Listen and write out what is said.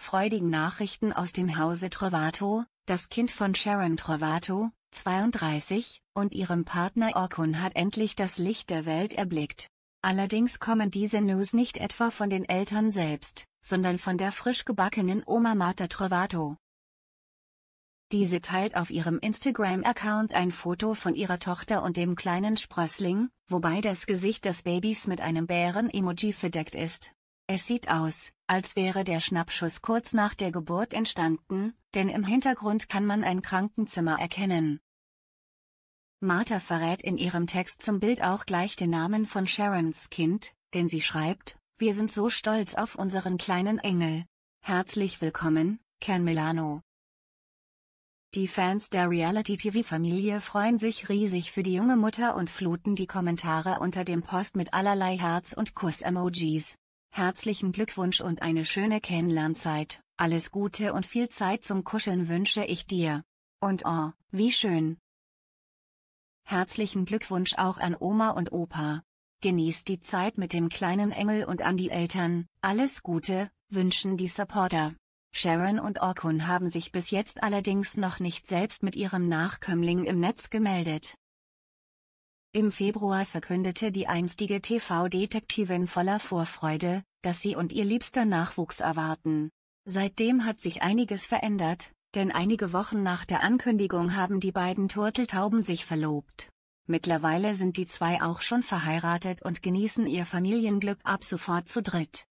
freudigen Nachrichten aus dem Hause Trovato, das Kind von Sharon Trovato, 32, und ihrem Partner Orkun hat endlich das Licht der Welt erblickt. Allerdings kommen diese News nicht etwa von den Eltern selbst, sondern von der frisch gebackenen Oma Marta Trovato. Diese teilt auf ihrem Instagram-Account ein Foto von ihrer Tochter und dem kleinen Sprössling, wobei das Gesicht des Babys mit einem Bären-Emoji verdeckt ist. Es sieht aus, als wäre der Schnappschuss kurz nach der Geburt entstanden, denn im Hintergrund kann man ein Krankenzimmer erkennen. Martha verrät in ihrem Text zum Bild auch gleich den Namen von Sharons Kind, denn sie schreibt, wir sind so stolz auf unseren kleinen Engel. Herzlich willkommen, Ken Milano. Die Fans der Reality-TV-Familie freuen sich riesig für die junge Mutter und fluten die Kommentare unter dem Post mit allerlei Herz- und Kuss-Emojis. Herzlichen Glückwunsch und eine schöne Kennenlernzeit, alles Gute und viel Zeit zum Kuscheln wünsche ich dir. Und oh, wie schön. Herzlichen Glückwunsch auch an Oma und Opa. Genießt die Zeit mit dem kleinen Engel und an die Eltern, alles Gute, wünschen die Supporter. Sharon und Orkun haben sich bis jetzt allerdings noch nicht selbst mit ihrem Nachkömmling im Netz gemeldet. Im Februar verkündete die einstige TV-Detektivin voller Vorfreude, dass sie und ihr liebster Nachwuchs erwarten. Seitdem hat sich einiges verändert, denn einige Wochen nach der Ankündigung haben die beiden Turteltauben sich verlobt. Mittlerweile sind die zwei auch schon verheiratet und genießen ihr Familienglück ab sofort zu dritt.